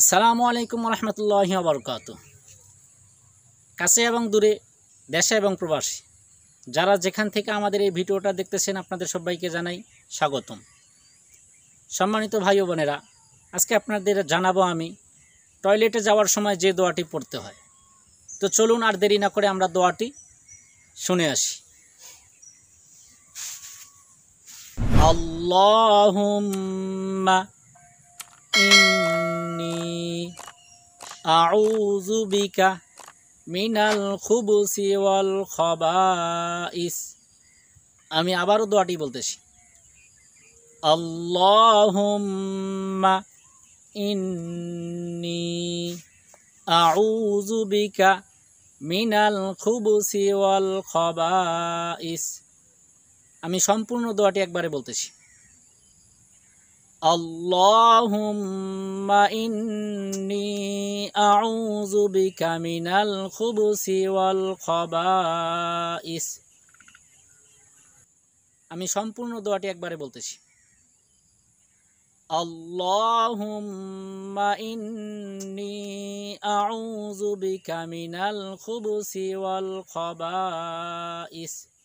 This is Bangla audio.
আসসালামু আলাইকুম রহমতুল্লাহ বরকাত কাছে এবং দূরে দেশে এবং প্রবাসী যারা যেখান থেকে আমাদের এই ভিডিওটা দেখতেছেন আপনাদের সবাইকে জানাই স্বাগতম সম্মানিত ভাই বোনেরা আজকে আপনাদের জানাবো আমি টয়লেটে যাওয়ার সময় যে দোয়াটি পড়তে হয় তো চলুন আর দেরি না করে আমরা দোয়াটি শুনে আসি আল্লাহ إني أعوذ بك من الخبث والخبائث আমি আবারও দোয়াটি বলতেছি আল্লাহুম্মা ইন্নি আউযু বিকা মিনাল খুবুসি ওয়াল খবাইস আমি সম্পূর্ণ দোয়াটি একবারে বলতেছি اللهم إني أعوذ بك من الخبث والخبائث আমি সম্পূর্ণ দোয়াটি একবারে বলতেছি اللهم إني أعوذ بك من الخبث والخبائث